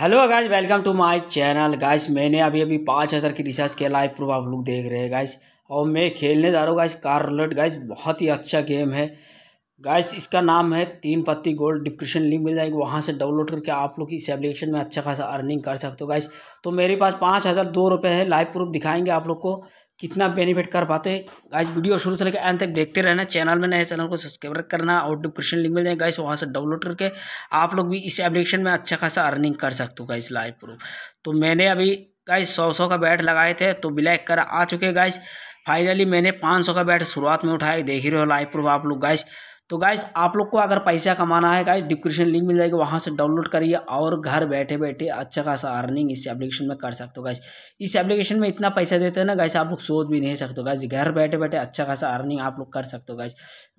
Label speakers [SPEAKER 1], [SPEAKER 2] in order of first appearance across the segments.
[SPEAKER 1] hello guys welcome to my channel guys मैंने अभी अभी पाँच हज़ार की रिसर्च किया लाइव प्रूफ आप लोग देख रहे हैं गाइस और मैं खेलने जा रहा हूँ गाइस कार रोलेट गाइस बहुत ही अच्छा गेम है गाइस इसका नाम है तीन पत्ती गोल्ड डिप्रेशन लिंक मिल जाएगी वहाँ से डाउनलोड करके आप लोग इस एप्लीकेशन में अच्छा खासा अर्निंग कर सकते हो गाइस तो मेरे पास पाँच हज़ार दो रुपये है लाइव प्रूफ दिखाएंगे आप लोग को कितना बेनिफिट कर पाते हैं गाइस वीडियो शुरू से लेकर एंड तक देखते रहना चैनल में नए चैनल को सब्सक्राइब करना और डिप्रेशन लिंक मिल जाएगी गाइस वहाँ से डाउनलोड करके आप लोग भी इस एप्लीकेशन में अच्छा खासा अर्निंग कर सकते हो गाइस लाइव प्रूफ तो मैंने अभी गाइस सौ सौ का बैट लगाए थे तो ब्लैक कर आ चुके गाइस फाइनली मैंने पाँच सौ का बैट शुरुआत में उठाया देख ही रहे हो लाइव प्रूफ आप लोग गाइस तो गाइस आप लोग को अगर पैसा कमाना है गाइस डिस्क्रिप्शन लिंक मिल जाएगी वहाँ से डाउनलोड करिए और घर बैठे बैठे अच्छा खासा अर्निंग इस एप्लीकेशन में कर सकते हो गाइस इस एप्लीकेशन में इतना पैसा देते हैं ना गाइस आप लोग सोच भी नहीं सकते गाइस घर बैठे बैठे अच्छा खासा अर्निंग आप लोग कर सकते हो गाइस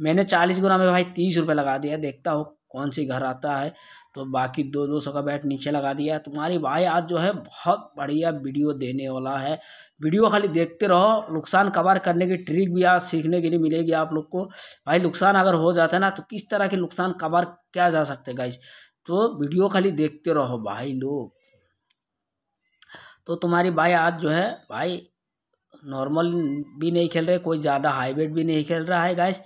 [SPEAKER 1] मैंने चालीस गुना में भाई तीस रुपये लगा दिया देखता हूँ कौन सी घर आता है तो बाकी दो दो सौ का बैट नीचे लगा दिया तुम्हारी भाई आज जो है बहुत बढ़िया वीडियो देने वाला है वीडियो खाली देखते रहो नुकसान कवर करने की ट्रिक भी आज सीखने के लिए मिलेगी आप लोग को भाई नुकसान अगर हो जाता है ना तो किस तरह के नुकसान कवर किया जा सकते गाइज तो वीडियो खाली देखते रहो भाई लोग तो तुम्हारी भाई आज जो है भाई नॉर्मल भी नहीं खेल रहे कोई ज़्यादा हाईब्रिड भी नहीं खेल रहा है गाइस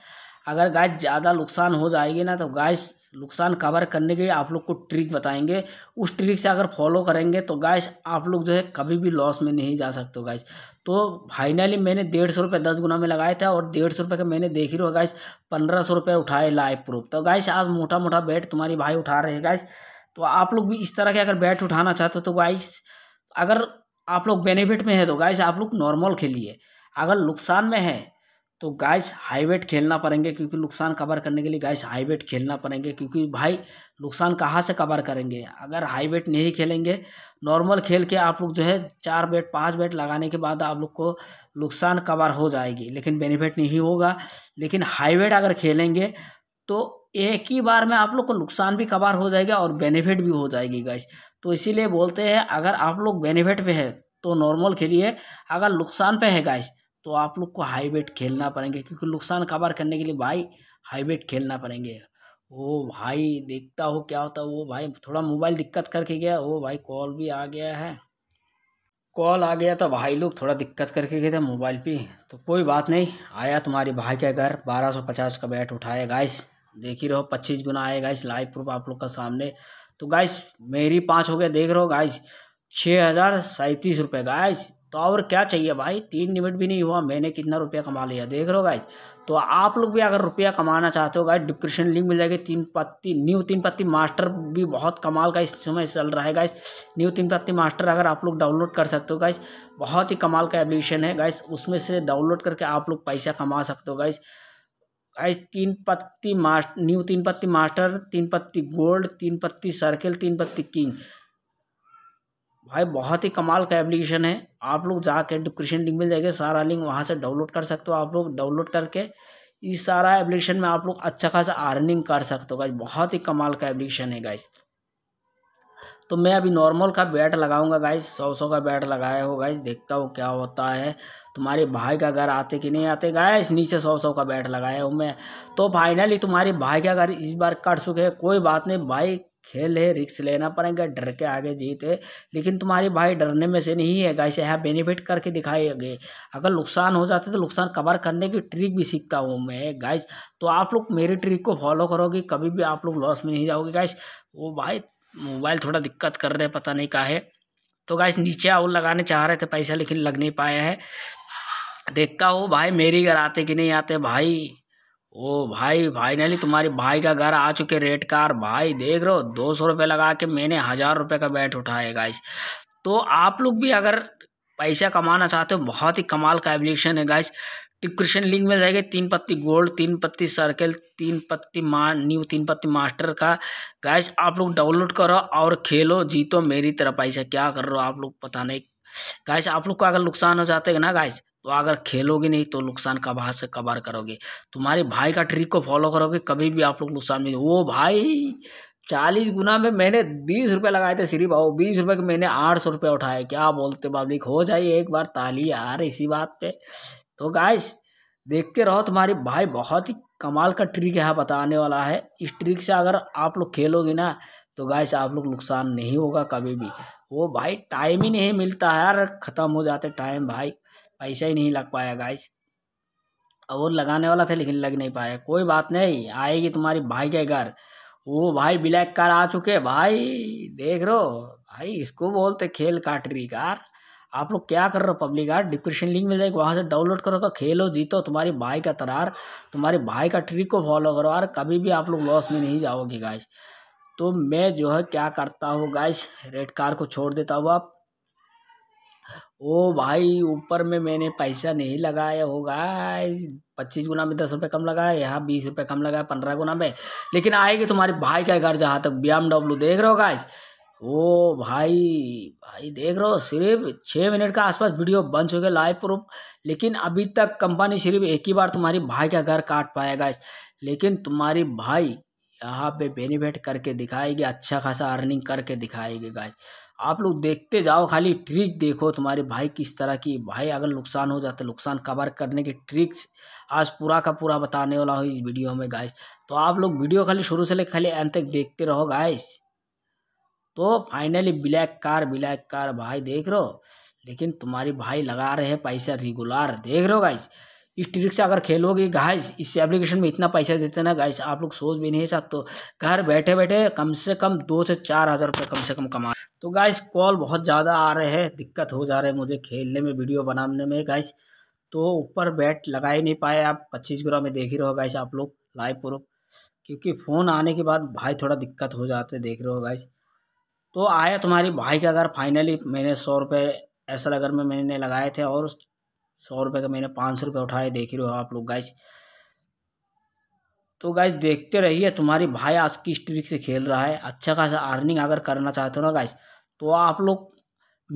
[SPEAKER 1] अगर गाय ज़्यादा नुकसान हो जाएगी ना तो गाय नुकसान कवर करने के लिए आप लोग को ट्रिक बताएंगे उस ट्रिक से अगर फॉलो करेंगे तो गाय आप लोग जो है कभी भी लॉस में नहीं जा सकते हो गाइस तो फाइनली मैंने डेढ़ सौ रुपये दस गुना में लगाया था और डेढ़ सौ रुपये का मैंने देख ही रहा गाइस पंद्रह सौ रुपये उठाए लाइव प्रूफ तो गाइस आज मोटा मोटा बैट तुम्हारे भाई उठा रहे हैं गाइस तो आप लोग भी इस तरह के अगर बैट उठाना चाहते हो तो गाइस अगर आप लोग बेनिफिट में है तो गाइस आप लोग नॉर्मल खेलिए अगर नुकसान में है तो गाइस हाई वेट खेलना पड़ेंगे क्योंकि नुकसान कवर करने के लिए गाइस हाई वेट खेलना पड़ेंगे क्योंकि भाई नुकसान कहाँ से कवर करेंगे अगर हाई वेट नहीं खेलेंगे नॉर्मल खेल के आप लोग जो है चार बेट पाँच बेट लगाने के बाद आप लोग को नुकसान कवर हो जाएगी लेकिन बेनिफिट नहीं होगा लेकिन हाई वेट अगर खेलेंगे तो एक ही बार में आप लोग को नुकसान भी कवर हो जाएगा और बेनिफिट भी हो जाएगी गाइस तो इसीलिए बोलते हैं अगर आप लोग बेनिफिट पर है तो नॉर्मल खेलिए अगर नुकसान पर है गाइस तो आप लोग को हाई वेट खेलना पड़ेंगे क्योंकि नुकसान कवर करने के लिए भाई हाई वेट खेलना पड़ेंगे वो भाई देखता हो क्या होता वो भाई थोड़ा मोबाइल दिक्कत करके गया वो भाई कॉल भी आ गया है कॉल आ गया तो भाई लोग थोड़ा दिक्कत करके गए थे मोबाइल पे तो कोई बात नहीं आया तुम्हारी भाई के घर 1250 का बैट उठाया गाइस देख ही रहो पच्चीस गुना आया गाइस लाइव प्रूफ आप लोग का सामने तो गाइस मेरी पाँच हो गया देख रहो गाइस छः हज़ार सैंतीस रुपये गाइस तो और क्या चाहिए भाई तीन लिमिट भी नहीं हुआ मैंने कितना रुपया कमा लिया देख रहे हो गाइज तो आप लोग भी अगर रुपया कमाना चाहते हो गाइज डिप्रिप्शन लिंक मिल जाएगी तीन पत्ती न्यू तीन पत्ती मास्टर भी बहुत कमाल का इस समय चल रहा है गाइस न्यू तीन पत्ती मास्टर अगर आप लोग डाउनलोड कर सकते हो गाइस बहुत ही कमाल का एप्लीकेशन है गाइस उसमें से डाउनलोड करके आप लोग पैसा कमा सकते हो गाइज़ गाइस तीन पत्ती मास्ट न्यू तीन पत्ती मास्टर तीन पत्ती गोल्ड तीन पत्ती सर्किल तीन पत्ती किंग भाई बहुत ही कमाल का एप्लीकेशन है आप लोग जाके डिस्क्रिप्शन लिंक मिल जाएगा सारा लिंक वहाँ से डाउनलोड कर सकते हो आप लोग डाउनलोड करके इस सारा एप्लीकेशन में आप लोग अच्छा खासा अर्निंग कर सकते हो गाइज बहुत ही कमाल का एप्लीकेशन है गाइज तो मैं अभी नॉर्मल का बैट लगाऊंगा गाइज सौ सौ का बैट लगाया हो गाइज देखता हूँ क्या होता है तुम्हारे भाई का घर आते कि नहीं आते गाइज नीचे सौ सौ का बैट लगाया हूँ मैं तो फाइनली तुम्हारे भाई का घर इस बार कट चुके हैं कोई बात नहीं भाई खेल है रिक्स लेना पड़ेगा डर के आगे जीते लेकिन तुम्हारे भाई डरने में से नहीं है गाइस यहाँ बेनिफिट करके दिखाएंगे अगर नुकसान हो जाता तो नुकसान कवर करने की ट्रिक भी सीखता हूँ मैं गाइस तो आप लोग मेरी ट्रिक को फॉलो करोगे कभी भी आप लोग लॉस में नहीं जाओगे गाइस वो भाई मोबाइल थोड़ा दिक्कत कर रहे पता नहीं का है तो गाइस नीचे और लगाने चाह रहे थे पैसा लेकिन लग नहीं पाया है देखता हो भाई मेरी घर आते कि नहीं आते भाई ओ भाई फाइनली तुम्हारे भाई का घर आ चुके रेट कार भाई देख रहे हो दो सौ रुपये लगा के मैंने हज़ार रुपये का बैट उठाया गाइस तो आप लोग भी अगर पैसा कमाना चाहते हो बहुत ही कमाल का एप्लीकेशन है गाइस डिस्क्रिप्शन लिंक में जाएगा तीन पत्ती गोल्ड तीन पत्ती सर्कल तीन पत्ती मा न्यू तीन पत्ती मास्टर का गैस आप लोग डाउनलोड करो और खेलो जीतो मेरी तरह पैसा क्या कर रहे हो आप लोग पता नहीं गैस आप लोग को अगर नुकसान हो जाते ना गैस तो अगर खेलोगे नहीं तो नुकसान कबार से कबार करोगे तुम्हारे भाई का ट्रिक को फॉलो करोगे कभी भी आप लोग नुकसान नहीं वो भाई चालीस गुना में मैंने बीस रुपये लगाए थे सिर्फ भाव बीस रुपये के मैंने आठ सौ रुपये उठाए क्या बोलते पब्लिक हो जाइए एक बार ताली यार इसी बात पे तो गाइस देखते रहो तुम्हारे भाई बहुत ही कमाल का ट्रिक यहाँ बताने वाला है इस ट्रिक से अगर आप लोग खेलोगे ना तो गाइस आप लोग नुकसान नहीं होगा कभी भी वो भाई टाइम ही नहीं मिलता है यार ख़त्म हो जाते टाइम भाई पैसा ही नहीं लग पाया गाइस और लगाने वाला था लेकिन लग नहीं पाया कोई बात नहीं आएगी तुम्हारी भाई के घर वो भाई ब्लैक कार आ चुके भाई देख रो भाई इसको बोलते खेल काट रही कार आप लोग क्या कर रहे हो पब्लिक आर्ट डिस्क्रिप्शन लिंक मिल जाएगी वहाँ से डाउनलोड करो खेलो जीतो तुम्हारी भाई का तरार तुम्हारे भाई का ट्रिक को फॉलो करो यार कभी भी आप लोग लॉस में नहीं जाओगे गाइस तो मैं जो है क्या करता हूँ गाइस रेड कार को छोड़ देता हूँ आप ओ भाई ऊपर में मैंने पैसा नहीं लगाया होगा पच्चीस गुना में दस रुपये कम लगाए यहाँ बीस रुपये कम लगाए पंद्रह गुना में लेकिन आएगी तुम्हारे भाई का घर जहाँ तक बी देख रहे हो गाइस ओ भाई भाई देख रहे हो सिर्फ छः मिनट का आसपास वीडियो बन चुके लाइव प्रूफ लेकिन अभी तक कंपनी सिर्फ एक ही बार तुम्हारी भाई का घर काट पाएगा लेकिन तुम्हारी भाई यहाँ पे बेनिफिट करके दिखाएगी अच्छा खासा अर्निंग करके दिखाएगी गाइस आप लोग देखते जाओ खाली ट्रिक देखो तुम्हारे भाई किस तरह की भाई अगर नुकसान हो जाता नुकसान कवर करने की ट्रिक्स आज पूरा का पूरा बताने वाला हो इस वीडियो में गाइस तो आप लोग वीडियो खाली शुरू से ले खाली अंत तक देखते रहो गाइस तो finally black car black car भाई देख रहे हो लेकिन तुम्हारी भाई लगा रहे हैं पैसा रेगुलर देख रहे हो गाइस इस ट्रिक से अगर खेलोगे गाइस इस एप्लीकेशन में इतना पैसा देते ना गाइस आप लोग सोच भी नहीं सकते घर बैठे बैठे कम से कम दो से चार हज़ार रुपये कम से कम कमा तो गाइस कॉल बहुत ज़्यादा आ रहे हैं दिक्कत हो जा रहा है मुझे खेलने में वीडियो बनाने में गाइस तो ऊपर बैट लगा ही नहीं पाए आप पच्चीस ग्राम में देख ही रहो गाइस आप लोग लाइव प्रूफ क्योंकि फ़ोन आने के बाद भाई थोड़ा दिक्कत हो जाते देख रहे हो गाइस तो आया तुम्हारी भाई का अगर फाइनली मैंने सौ रुपये ऐसा अगर में मैंने लगाए थे और सौ रुपये का मैंने पाँच सौ रुपये उठाए देख रहे हो आप लोग गाइस तो गाइस देखते रहिए तुम्हारी भाई आज की स्ट्रिक से खेल रहा है अच्छा खासा अर्निंग अगर करना चाहते हो ना गाइस तो आप लोग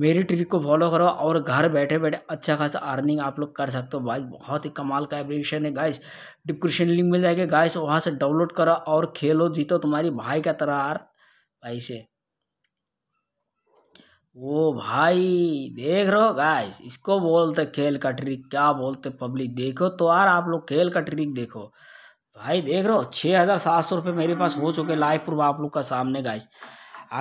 [SPEAKER 1] मेरी ट्रिक को फॉलो करो और घर बैठे बैठे अच्छा खासा अर्निंग आप लोग कर सकते हो भाई बहुत ही कमाल का एप्लीकेशन है गाइस डिस्क्रिप्शन लिंक मिल जाएगी गाइस वहाँ से डाउनलोड करो और खेलो जीतो तुम्हारी भाई का तरह यार पैसे ओ भाई देख रहे हो गाइस इसको बोलते खेल का ट्रिक क्या बोलते पब्लिक देखो तो यार आप लोग खेल का ट्रिक देखो भाई देख रहे हो छः हज़ार सात सौ रुपये मेरे पास हो चुके लाइव प्रूफ आप लोग का सामने गाइस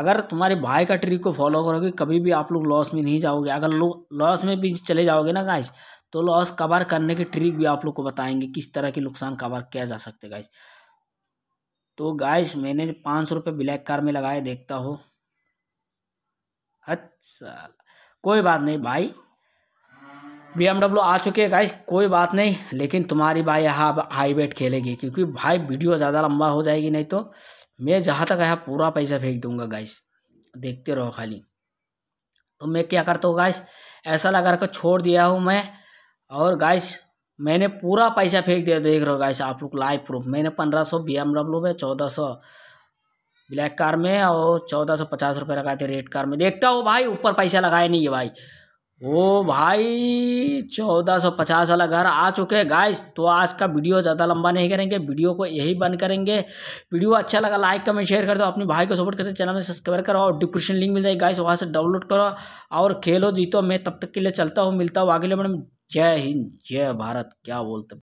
[SPEAKER 1] अगर तुम्हारे भाई का ट्रिक को फॉलो करोगे कभी भी आप लोग लॉस में नहीं जाओगे अगर लोग लॉस में भी चले जाओगे ना गाइस तो लॉस कवर करने की ट्रिक भी आप लोग को बताएंगे किस तरह की नुकसान कवर किया जा सकता है गाइस तो गाइस मैंने पाँच सौ रुपये ब्लैक कार में लगाए देखता हो अच्छा कोई बात नहीं भाई बी आ चुके हैं गाइस कोई बात नहीं लेकिन तुम्हारी भाई यहाँ हाई वेट खेलेगी क्योंकि भाई वीडियो ज़्यादा लंबा हो जाएगी नहीं तो मैं जहाँ तक यहाँ पूरा पैसा फेंक दूंगा गाइस देखते रहो खाली तो मैं क्या करता हूँ गाइस ऐसा लगा कर छोड़ दिया हूँ मैं और गाइस मैंने पूरा पैसा फेंक दिया देख रहे हो गाइस आप लोग लाइव प्रूफ मैंने पंद्रह सौ बी एम डब्ल्यू में चौदह सौ ब्लैक कार में और चौदह सौ पचास रुपये लगाते रेड कार में देखता हो भाई ऊपर पैसा लगाए नहीं है भाई ओ भाई चौदह सौ पचास वाला घर आ चुके हैं गाइस तो आज का वीडियो ज़्यादा लंबा नहीं करेंगे वीडियो को यही बंद करेंगे वीडियो अच्छा लगा लाइक कमेंट शेयर कर दो अपने भाई को सपोर्ट करते चैनल में सब्सक्राइब करो और डिस्क्रिप्शन लिंक मिल जाएगी गाइस वहाँ से डाउनलोड करो और खेलो जीतो मैं तब तक के लिए चलता हूँ मिलता हूँ आगे लिए मैडम जय हिंद जय भारत क्या बोलते